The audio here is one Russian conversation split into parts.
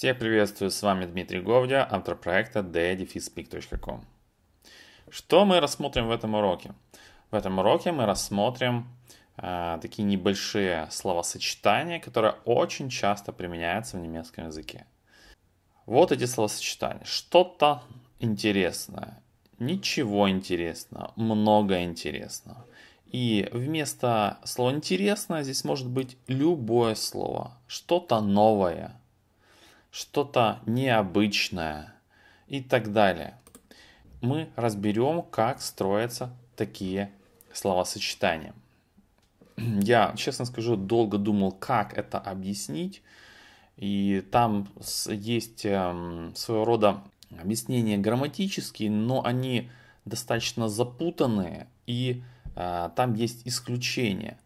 Всех приветствую, с вами Дмитрий Говдя, автор проекта ddefispeak.com. Что мы рассмотрим в этом уроке? В этом уроке мы рассмотрим э, такие небольшие словосочетания, которые очень часто применяются в немецком языке. Вот эти словосочетания. Что-то интересное, ничего интересного, много интересного. И вместо слова интересное здесь может быть любое слово, что-то новое – что-то необычное и так далее. Мы разберем, как строятся такие словосочетания. Я, честно скажу, долго думал, как это объяснить. И там есть эм, своего рода объяснения грамматические, но они достаточно запутанные, и э, там есть исключения.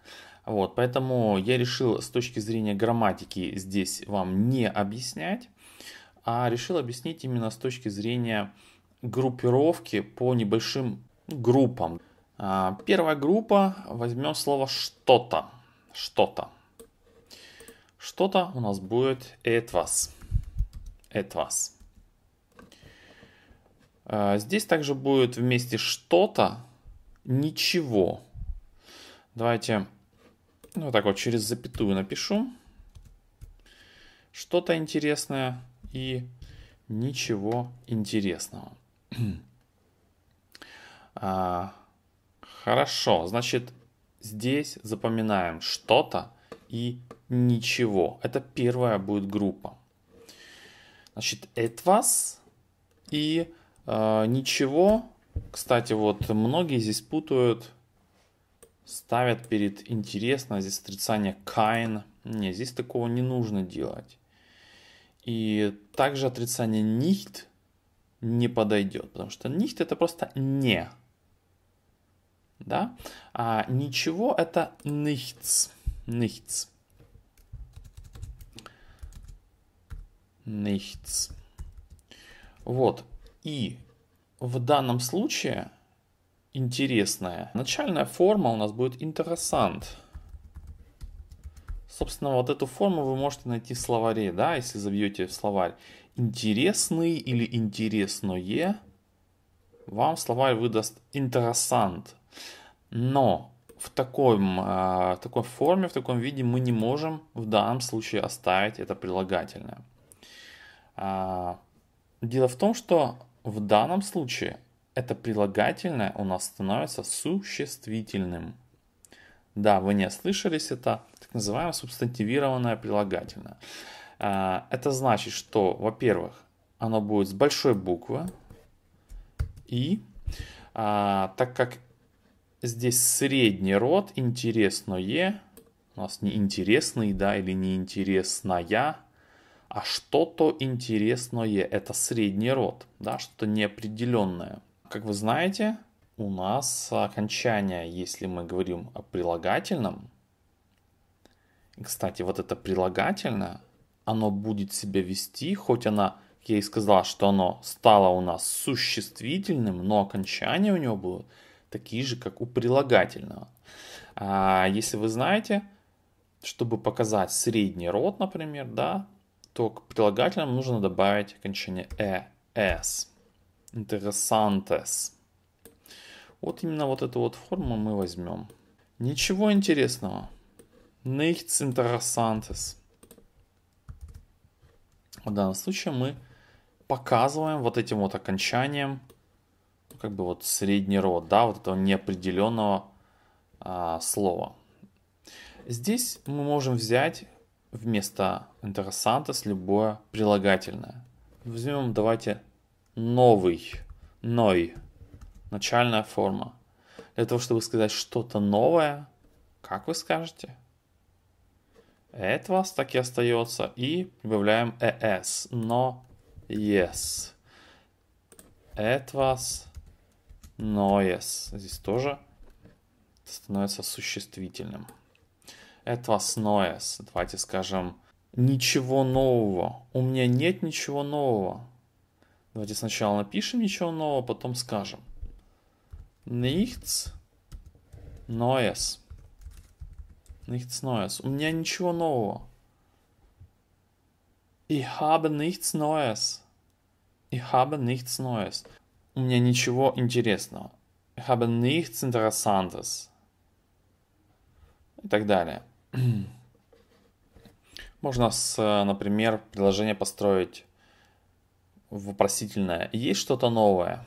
Вот, поэтому я решил с точки зрения грамматики здесь вам не объяснять, а решил объяснить именно с точки зрения группировки по небольшим группам. А, первая группа, возьмем слово что-то. Что-то. Что-то у нас будет etwas. Etwas. А, здесь также будет вместе что-то, ничего. Давайте вот ну, так вот через запятую напишу. Что-то интересное и ничего интересного. а, хорошо, значит, здесь запоминаем что-то и ничего. Это первая будет группа. Значит, etwas и э, ничего. Кстати, вот многие здесь путают ставят перед интересно, а здесь отрицание кайн. Не, здесь такого не нужно делать. И также отрицание нихт не подойдет, потому что нихт это просто не. Да? А ничего это nichts. Nichts. Nichts. Вот. И в данном случае интересное. Начальная форма у нас будет интересант. Собственно, вот эту форму вы можете найти в словаре, да, если забьете в словарь. Интересный или интересное вам словарь выдаст интересант. Но в таком, в а, такой форме, в таком виде мы не можем в данном случае оставить это прилагательное. А, дело в том, что в данном случае это прилагательное у нас становится существительным. Да, вы не ослышались, это так называемое субстантивированное прилагательное. А, это значит, что, во-первых, оно будет с большой буквы, и а, так как здесь средний род, интересное, у нас не интересный, да, или не интересная, а что-то интересное, это средний род, да, что-то неопределенное. Как вы знаете, у нас окончание, если мы говорим о прилагательном. кстати, вот это прилагательное, оно будет себя вести, хоть она, как я и сказал, что оно стало у нас существительным, но окончания у него будут такие же, как у прилагательного. А если вы знаете, чтобы показать средний род, например, да, то к прилагательным нужно добавить окончание -е-с. «э», interesantes. Вот именно вот эту вот форму мы возьмем. Ничего интересного. Nichts interessantes. В данном случае мы показываем вот этим вот окончанием, ну, как бы вот средний род, да, вот этого неопределенного а, слова. Здесь мы можем взять вместо интересантес любое прилагательное. Возьмем, давайте, новый, ной, начальная форма. Для того, чтобы сказать что-то новое, как вы скажете? Это вас так и остается. И прибавляем es, но yes. это вас, но yes. Здесь тоже становится существительным. это вас, но Давайте скажем ничего нового. У меня нет ничего нового. Давайте сначала напишем ничего нового, потом скажем. Nichts Neues. Nichts Neues. У меня ничего нового. Ich habe nichts Neues. Ich habe nichts Neues. У меня ничего интересного. Ich habe nichts Interessantes. И так далее. Можно, с, э, например, предложение построить вопросительное. Есть что-то новое?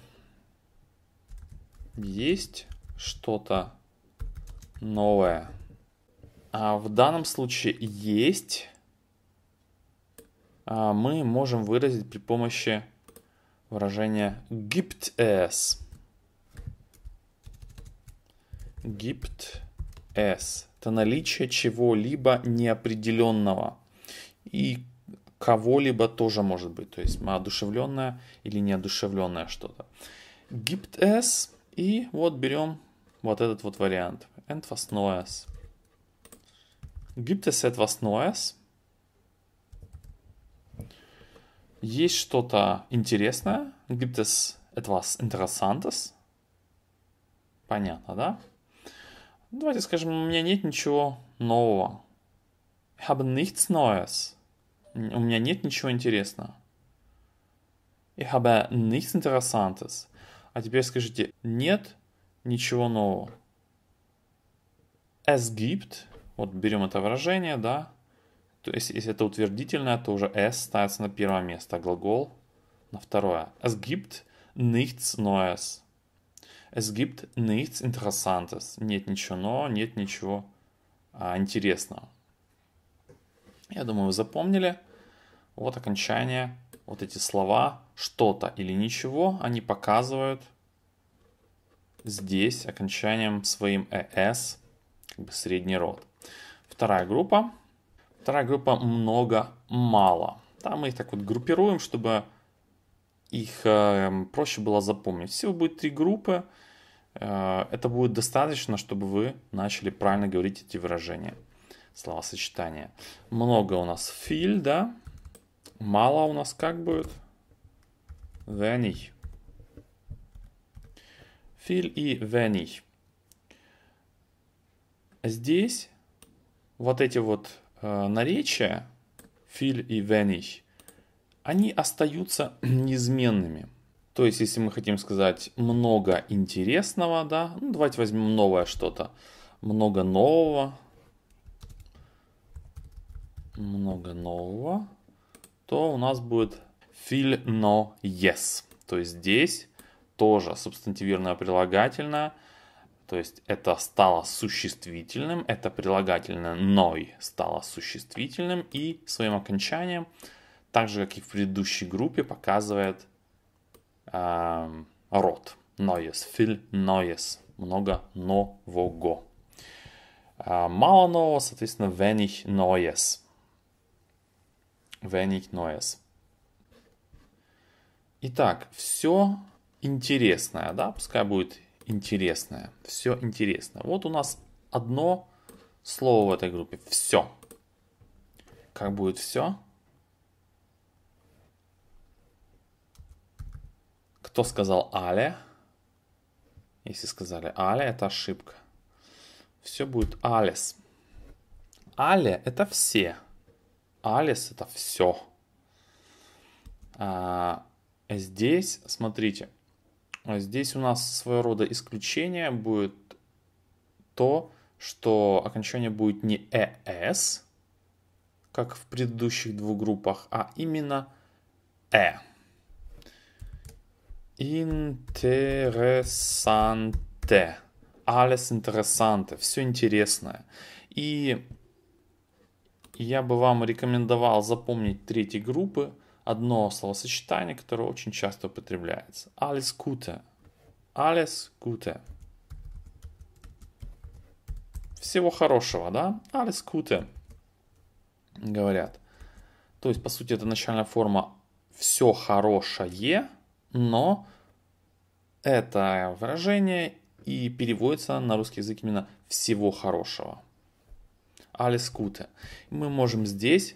Есть что-то новое? А в данном случае есть а мы можем выразить при помощи выражения gibt es. Gibt es. Это наличие чего-либо неопределенного. И кого-либо тоже может быть. То есть одушевленное или неодушевленное что-то. Gipt S. И вот берем вот этот вот вариант. Etwas Neues. Gibt es etwas Neues? Есть что-то интересное? Gibt es etwas Interessantes? Понятно, да? Давайте скажем, у меня нет ничего нового. Ich habe nichts Neues у меня нет ничего интересного. Ich habe nichts Interessantes. А теперь скажите, нет ничего нового. Es gibt, вот берем это выражение, да, то есть если это утвердительное, то уже es ставится на первое место, а глагол на второе. Es gibt nichts Neues. Es gibt nichts Interessantes. Нет ничего нового, нет ничего а, интересного. Я думаю, вы запомнили вот окончание, вот эти слова, что-то или ничего, они показывают здесь окончанием своим «es», как бы средний род. Вторая группа. Вторая группа «много-мало». Там мы их так вот группируем, чтобы их э, проще было запомнить. Всего будет три группы. Э, это будет достаточно, чтобы вы начали правильно говорить эти выражения, словосочетания. Много у нас «фил», да, мало у нас как будет? Вений. Филь и вений. Здесь вот эти вот э, наречия, филь и вений, они остаются неизменными. То есть, если мы хотим сказать много интересного, да, ну, давайте возьмем новое что-то. Много нового. Много нового то у нас будет fill no yes. То есть здесь тоже субстантивирное прилагательное. То есть это стало существительным, это прилагательное ной стало существительным и своим окончанием, так же как и в предыдущей группе, показывает э, род. Ноес, филь ноес, много нового. Э, мало нового, соответственно, wenig neues wenig Neues. Итак, все интересное, да, пускай будет интересное, все интересное. Вот у нас одно слово в этой группе, все. Как будет все? Кто сказал але? Если сказали але, это ошибка. Все будет Алис. Але это все. Алис, это все. А, здесь, смотрите, здесь у нас своего рода исключение будет то, что окончание будет не эс, как в предыдущих двух группах, а именно э. Интересанте. Алис, интересанте. Все интересное. И я бы вам рекомендовал запомнить третьей группы одно словосочетание, которое очень часто употребляется. Alles Gute. Alles Gute. Всего хорошего, да? Alles Gute. Говорят. То есть, по сути, это начальная форма все хорошее, но это выражение и переводится на русский язык именно всего хорошего. Alice Мы можем здесь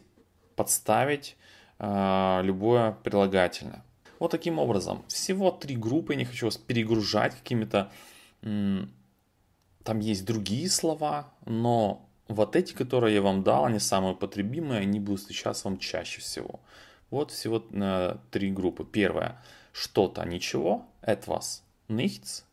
подставить э, любое прилагательное. Вот таким образом. Всего три группы, не хочу вас перегружать какими-то... Там есть другие слова, но вот эти, которые я вам дал, они самые потребимые, они будут встречаться вам чаще всего. Вот всего э, три группы. Первая – что-то, ничего, Это вас. nichts,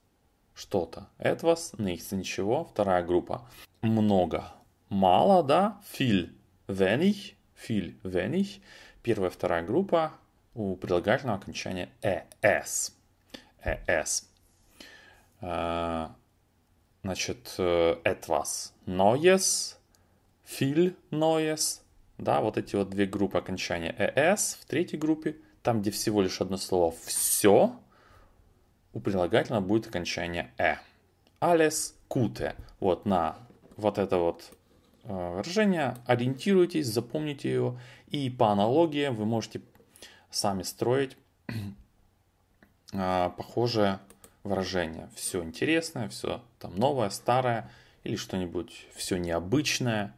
что-то, Это вас. nichts, ничего. Вторая группа – много, мало, да, viel, wenig, viel, wenig. Первая, вторая группа у прилагательного окончания es. es. Э, значит, etwas neues, viel neues. Да, вот эти вот две группы окончания es в третьей группе, там, где всего лишь одно слово «все», у прилагательного будет окончание «э». Alles gute. Вот на вот это вот Э, выражение, ориентируйтесь, запомните его и по аналогии вы можете сами строить э, похожее выражение. Все интересное, все там новое, старое или что-нибудь все необычное.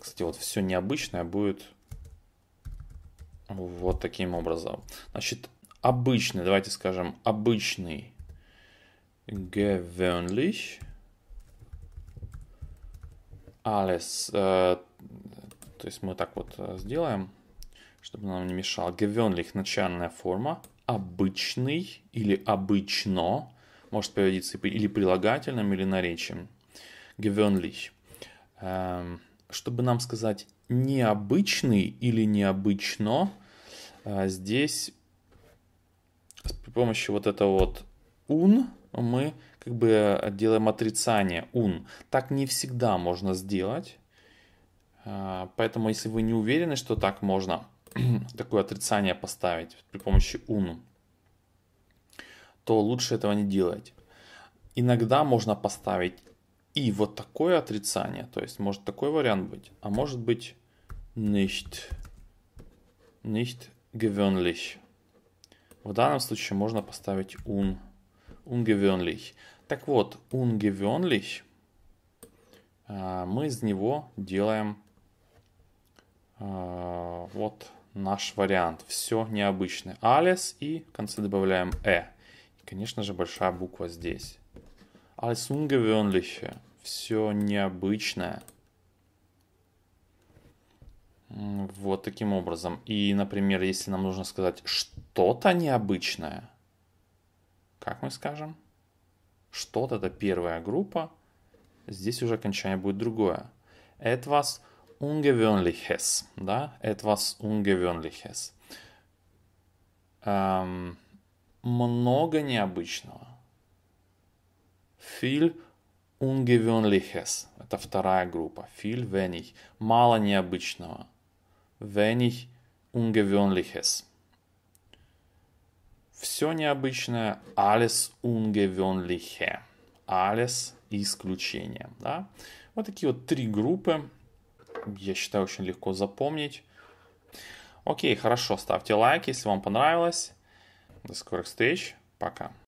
Кстати, вот все необычное будет вот таким образом. Значит, обычный, давайте скажем, обычный gewöhnlich – alles, а, э, то есть мы так вот э, сделаем, чтобы нам не мешал. Gewöhnlich – начальная форма, обычный или обычно может приводиться или прилагательным, или наречием. Gewöhnlich. Эм, чтобы нам сказать необычный или необычно, э, здесь при помощи вот этого вот un мы как бы э, делаем отрицание, ун. Так не всегда можно сделать. А, поэтому, если вы не уверены, что так можно такое отрицание поставить при помощи уну, то лучше этого не делать. Иногда можно поставить и вот такое отрицание, то есть может такой вариант быть, а может быть nicht, nicht gewöhnlich. В данном случае можно поставить un ungewöhnlich. Так вот, ungewöhnlich э, мы из него делаем э, вот наш вариант. Все необычное. Alles и в конце добавляем э. И, конечно же, большая буква здесь. Alles ungewöhnliche. Все необычное. Вот таким образом. И, например, если нам нужно сказать что-то необычное – как мы скажем, что-то это первая группа, здесь уже окончание будет другое. Etwas ungewöhnliches, да, etwas ungewöhnliches. Эм, много необычного. Viel ungewöhnliches, это вторая группа. Viel wenig, мало необычного. Wenig ungewöhnliches – все необычное alles ungewöhnliche. Alles исключение. Да? Вот такие вот три группы. Я считаю, очень легко запомнить. Окей, хорошо. Ставьте лайк, если вам понравилось. До скорых встреч. Пока.